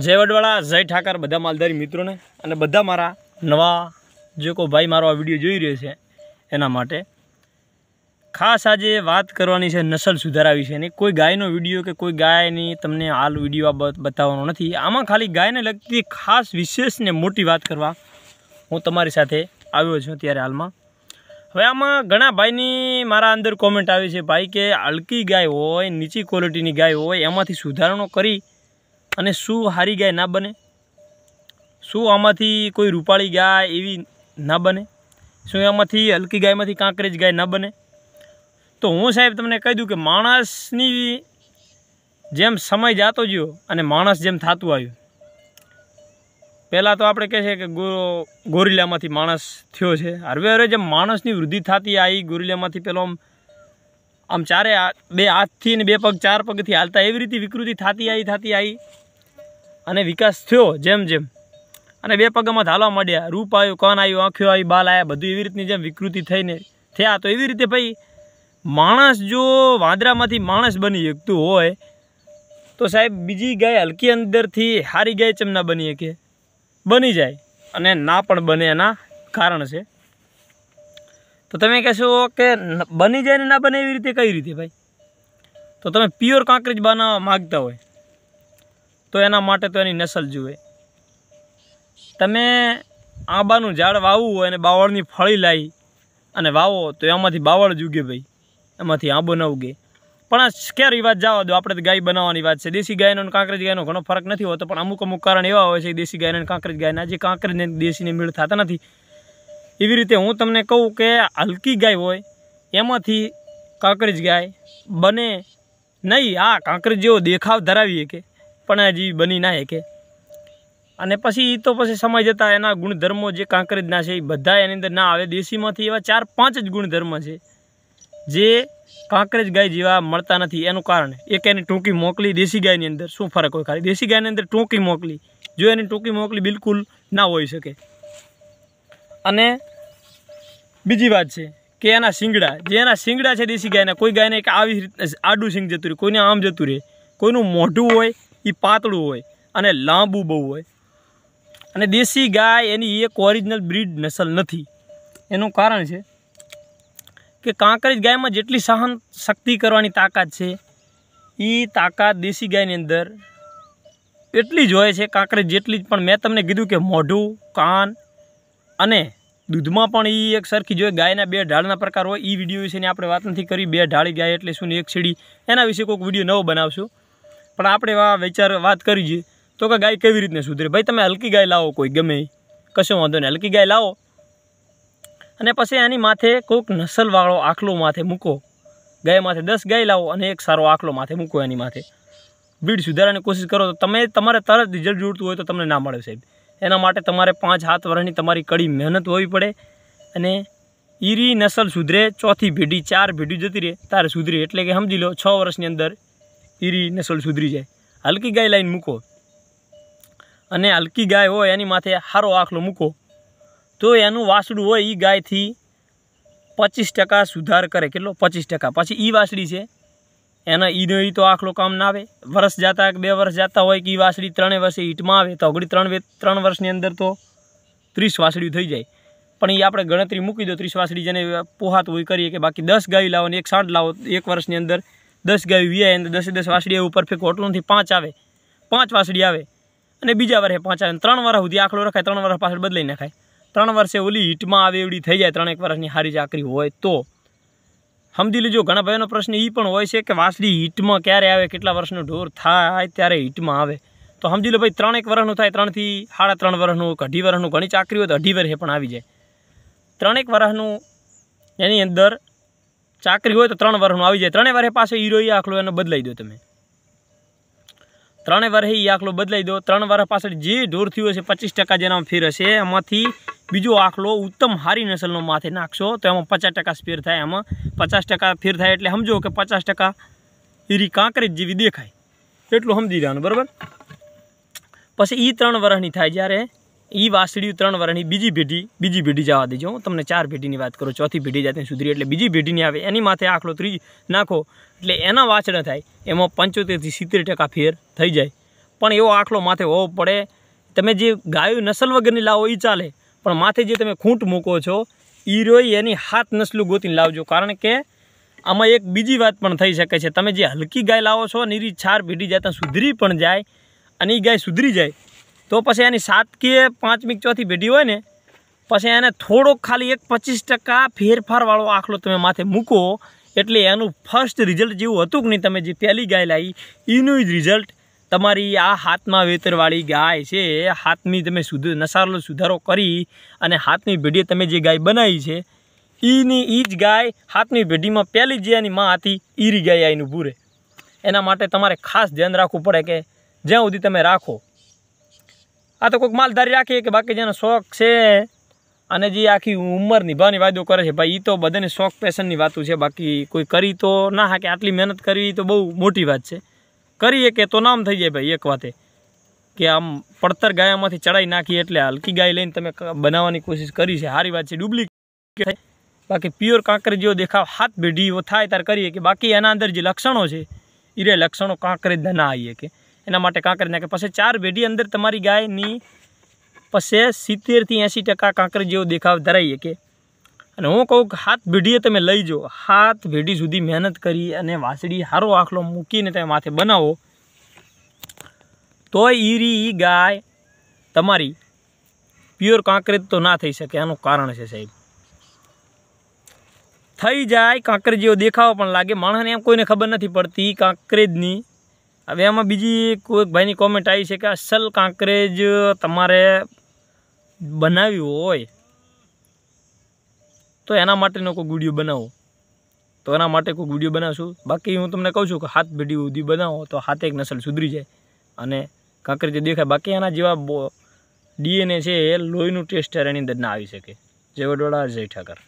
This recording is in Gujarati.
જય વડવાળા જય ઠાકર બધા માલધારી મિત્રોને અને બધા મારા નવા જે કોઈ ભાઈ મારો આ વિડીયો જોઈ રહ્યો છે એના માટે ખાસ આજે વાત કરવાની છે નસલ સુધારાવી છે વિશેની કોઈ ગાયનો વિડીયો કે કોઈ ગાયની તમને હાલ વિડીયો આ બતાવવાનો નથી આમાં ખાલી ગાયને લગતી ખાસ વિશેષને મોટી વાત કરવા હું તમારી સાથે આવ્યો છું અત્યારે હાલમાં હવે આમાં ઘણા ભાઈની મારા અંદર કોમેન્ટ આવી છે ભાઈ કે હલકી ગાય હોય નીચી ક્વોલિટીની ગાય હોય એમાંથી સુધારણો કરી અને શું હારી ગાય ના બને શું આમાંથી કોઈ રૂપાળી ગાય એવી ના બને શું આમાંથી હલકી ગાયમાંથી કાંકરેજ ગાય ના બને તો હું સાહેબ તમને કહી દઉં કે માણસની જેમ સમય જાતો ગયો અને માણસ જેમ થતું આવ્યું પહેલાં તો આપણે કહે છે કે ગો ગોરીલામાંથી માણસ થયો છે હરવે હરવે જેમ માણસની વૃદ્ધિ થતી આવી ગોરીલામાંથી પેલો આમ આમ ચારે બે હાથથી ને બે પગ ચાર પગથી હાલતા એવી રીતે વિકૃતિ થતી આવી થતી આવી અને વિકાસ થયો જેમ જેમ અને બે પગમાં ધાલવા માંડ્યા રૂપ આવ્યું કન આવ્યું આંખ્યો આવી બાલ આવ્યા બધું એવી રીતની જેમ વિકૃતિ થઈને થયા તો એવી રીતે ભાઈ માણસ જો વાંદરામાંથી માણસ બની શકતું હોય તો સાહેબ બીજી ગાય હલકી અંદરથી હારી ગાય ચમ ના બની શકે બની જાય અને ના પણ બને એના કારણ છે તો તમે કહેશો કે બની જાય ને ના બને એવી રીતે કઈ રીતે ભાઈ તો તમે પ્યોર કાંકરી જ બનાવવા માગતા હોય તો એના માટે તો એની નસલ જુએ તમે આંબાનું ઝાડ વાવવું હોય અને બાવળની ફળી લાવી અને વાવો તો એમાંથી બાવળ જ ભાઈ એમાંથી આંબો ન ઉગે પણ આ ક્યારે વાત જાઓ દો આપણે ગાય બનાવવાની વાત છે દેશી ગાયનો અને કાંકરેજ ગાયનો ઘણો ફરક નથી હોતો પણ અમુક અમુક કારણ એવા હોય છે કે દેશી ગાયના કાંકરેજ ગાયના જે કાંકરેજને દેશીને મેળ થતા નથી એવી રીતે હું તમને કહું કે હલકી ગાય હોય એમાંથી કાંકરેજ ગાય બને નહીં આ કાંકરેજ જેવો દેખાવ ધરાવીએ કે પણ હજી બની ના શકે અને પછી એ તો પછી સમય જતા એના ગુણધર્મો જે કાંકરેજના છે એ બધા એની અંદર ના આવે દેશીમાંથી એવા ચાર પાંચ જ ગુણધર્મ છે જે કાંકરેજ ગાય જેવા મળતા નથી એનું કારણ એક એની ટૂંકી મોકલી દેશી ગાયની અંદર શું ફરક હોય ખાલી દેશી ગાયની અંદર ટૂંકી મોકલી જો એની ટૂંકી મોકલી બિલકુલ ના હોઈ શકે અને બીજી વાત છે કે એના શિંગડા જે એના શિંગડા છે દેશી ગાયના કોઈ ગાયને એક આવી રીતે આડું શિંગ જતું રહે કોઈને આમ જતું રહે કોઈનું મોઢું હોય એ પાતળું હોય અને લાંબુ બહુ હોય અને દેશી ગાય એની એક ઓરિજિનલ બ્રીડ નસલ નથી એનું કારણ છે કે કાંકરેજ ગાયમાં જેટલી સહન શક્તિ કરવાની તાકાત છે એ તાકાત દેશી ગાયની અંદર એટલી જ હોય છે કાંકરી જેટલી જ પણ મેં તમને કીધું કે મોઢું કાન અને દૂધમાં પણ એ એક સરખી જોઈએ ગાયના બે ઢાળના પ્રકાર હોય એ વિડીયો વિશેની આપણે વાત નથી કરી બે ઢાળી ગાય એટલે શું એક સીડી એના વિશે કોઈક વિડીયો નવો બનાવશું પણ આપણે વિચાર વાત કરી છીએ તો કે ગાય કેવી રીતને સુધરે ભાઈ તમે હલકી ગાય લાવો કોઈ ગમે કશો વાંધો નહીં હલકી ગાય લાવો અને પછી એની માથે કોઈક નસલવાળો આખલો માથે મૂકો ગાય માથે દસ ગાય લાવો અને એક સારો આખલો માથે મૂકો એની માથે ભીડ સુધારવાની કોશિશ કરો તો તમે તમારે તરત રિઝલ્ટ જોડતું હોય તો તમને ના મળે સાહેબ એના માટે તમારે પાંચ હાથ વર્ષની તમારી કડી મહેનત હોવી પડે અને ઈરી નસલ સુધરે ચોથી ભીડી ચાર ભીડી જતી રહે તારે સુધરી એટલે કે સમજી લો છ વર્ષની અંદર તીરી નસલ સુધરી જાય હલકી ગાય લાઈન મૂકો અને હલકી ગાય હોય એની માથે સારો આખલો મૂકો તો એનું વાસડું હોય એ ગાયથી પચીસ ટકા સુધાર કરે કેટલો પચીસ ટકા પછી એ વાસડી છે એના ઈનો ઈ તો આખલો કામ ના આવે વર્ષ જતા બે વર્ષ જતા હોય કે એ વાસડી ત્રણે વર્ષે ઈંટમાં આવે તો અગડી ત્રણ ત્રણ વર્ષની અંદર તો ત્રીસ વાસળીઓ થઈ જાય પણ એ આપણે ગણતરી મૂકી દો ત્રીસ વાસળી જેને પોહાત હોય કરીએ કે બાકી દસ ગાય લાવો ને એક સાંઠ લાવો એક વર્ષની અંદર દસ ગાયું વ્યાય અને દસે દસ વાસળી ઉપર પરફેક્ટ હોટલમાંથી પાંચ આવે પાંચ વાસડી આવે અને બીજા વારે પાંચ આવે ત્રણ વાર સુધી આખલો રખાય ત્રણ વાર પાછળ બદલાઈ નાખાય ત્રણ વર્ષે ઓલી હિટમાં આવે એવડી થઈ જાય ત્રણેક વર્ષની હારી ચાકરી હોય તો સમજી લેજો ઘણા ભાઈઓનો પ્રશ્ન એ પણ હોય છે કે વાસડી હીટમાં ક્યારે આવે કેટલા વર્ષનો ઢોર થાય ત્યારે હીટમાં આવે તો સમજી લો ભાઈ ત્રણેક વર્ષનું થાય ત્રણથી સાડા ત્રણ વર્ષનું કે અઢી વર્ષનું ઘણી ચાકરી હોય તો અઢી વર્ષે પણ આવી જાય ત્રણેક વર્ષનું એની અંદર ચાકરી હોય તો ત્રણ વર્ષનું આવી જાય ત્રણેય વર્ષે પાછો હીરો એ આખલો એને બદલાઈ દો તમે ત્રણેય વર્ષે એ આખલો બદલાઈ દો ત્રણ વર્ષ પાછળ જે ઢોર થયો હશે પચીસ ટકા જેનામાં ફીર હશે એમાંથી બીજો આખલો ઉત્તમ હારી નસલનો માથે નાખશો તો એમાં પચાસ ટકા સ્પેર થાય એમાં પચાસ ટકા ફીર થાય એટલે સમજો કે પચાસ ટકા હીરી કાંકરી જેવી દેખાય એટલું સમજી જવાનું બરાબર પછી એ ત્રણ વર્ષની થાય જ્યારે એ વાસળીયું ત્રણ વરણની બીજી ભેટી બીજી ભેટી જવા દેજો હું તમને ચાર ભેટીની વાત કરું ચોથી ભેટી જાતે સુધરી એટલે બીજી ભેટીની આવે એની માથે આખલો ત્રીજી નાખો એટલે એના વાછડા થાય એમાં પંચોતેરથી સિત્તેર ટકા ફેર થઈ જાય પણ એવો આખલો માથે હોવો પડે તમે જે ગાયું નસલ વગરની લાવો એ ચાલે પણ માથે જે તમે ખૂંટ મૂકો છો એ રોય એની હાથ નસલું ગોતીને લાવજો કારણ કે આમાં એક બીજી વાત પણ થઈ શકે છે તમે જે હલકી ગાય લાવો છો અને એની ચાર ભેટી જાતા સુધરી પણ જાય અને એ ગાય સુધરી જાય તો પછી એની સાત કે પાંચમી ચોથી પેઢી હોય ને પછી એને થોડોક ખાલી એક પચીસ ટકા ફેરફારવાળો આખલો તમે માથે મૂકો એટલે એનું ફર્સ્ટ રિઝલ્ટ જેવું હતું કે નહીં તમે જે પહેલી ગાય લાવી એનું જ રિઝલ્ટ તમારી આ હાથમાં વેતરવાળી ગાય છે હાથની તમે સુધ નસારલો સુધારો કરી અને હાથની પેઢીએ તમે જે ગાય બનાવી છે એની એ જ ગાય હાથની પેઢીમાં પહેલી જે એની માં હતી ઈરી ગાય એનું ભૂરે એના માટે તમારે ખાસ ધ્યાન રાખવું પડે કે જ્યાં સુધી તમે રાખો આ તો કોઈક માલધારી રાખીએ કે બાકી જેનો શોખ છે અને જે આખી ઉંમર નિભાવની વાયદો કરે છે ભાઈ એ તો બધાને શોખ પેશનની વાતો છે બાકી કોઈ કરી તો ના હા કે આટલી મહેનત કરવી તો બહુ મોટી વાત છે કરીએ કે તો નામ થઈ જાય ભાઈ એક વાતે કે આમ પડતર ગાયામાંથી ચડાઈ નાખી એટલે હલકી ગાય લઈને તમે બનાવવાની કોશિશ કરી છે સારી વાત છે ડુપ્લિકેટ બાકી પ્યોર કાંકરી જેવો દેખાવ હાથ ભેઢીઓ થાય ત્યારે કરીએ કે બાકી એના અંદર જે લક્ષણો છે એ રે લક્ષણો કાંકરે જ ના આવીએ કે એના માટે કાંકરી નાખે પછી ચાર ભેડી અંદર તમારી ગાયની પછી સિત્તેરથી એંસી ટકા કાંકરી જેવો દેખાવ ધરાવી શકે અને હું કહું કે હાથ ભેઢીએ તમે લઈ જાઓ હાથ ભેઢી સુધી મહેનત કરી અને વાસડી સારો આખલો મૂકીને તમે માથે બનાવો તો ઈરી ઈ ગાય તમારી પ્યોર કાંકરેજ તો ના થઈ શકે આનું કારણ છે સાહેબ થઈ જાય કાંકરેજ જેવો દેખાવો પણ લાગે માણસને એમ કોઈને ખબર નથી પડતી કાંકરેજની હવે આમાં બીજી કોઈક ભાઈની કોમેન્ટ આવી છે કે અસલ કાંકરેજ તમારે બનાવ્યું હોય તો એના માટેનો કોઈ ગુડિયો બનાવો તો એના માટે કોઈ ગુડિયો બનાવશું બાકી હું તમને કહું છું કે હાથ ભેટી ઉધી બનાવો તો હાથે એક નસલ સુધરી જાય અને કાંકરેજ દેખાય બાકી એના જેવા ડીએનએ છે એ લોહીનું ટેસ્ટર એની અંદર ના આવી શકે જય ડોળા જય ઠાકર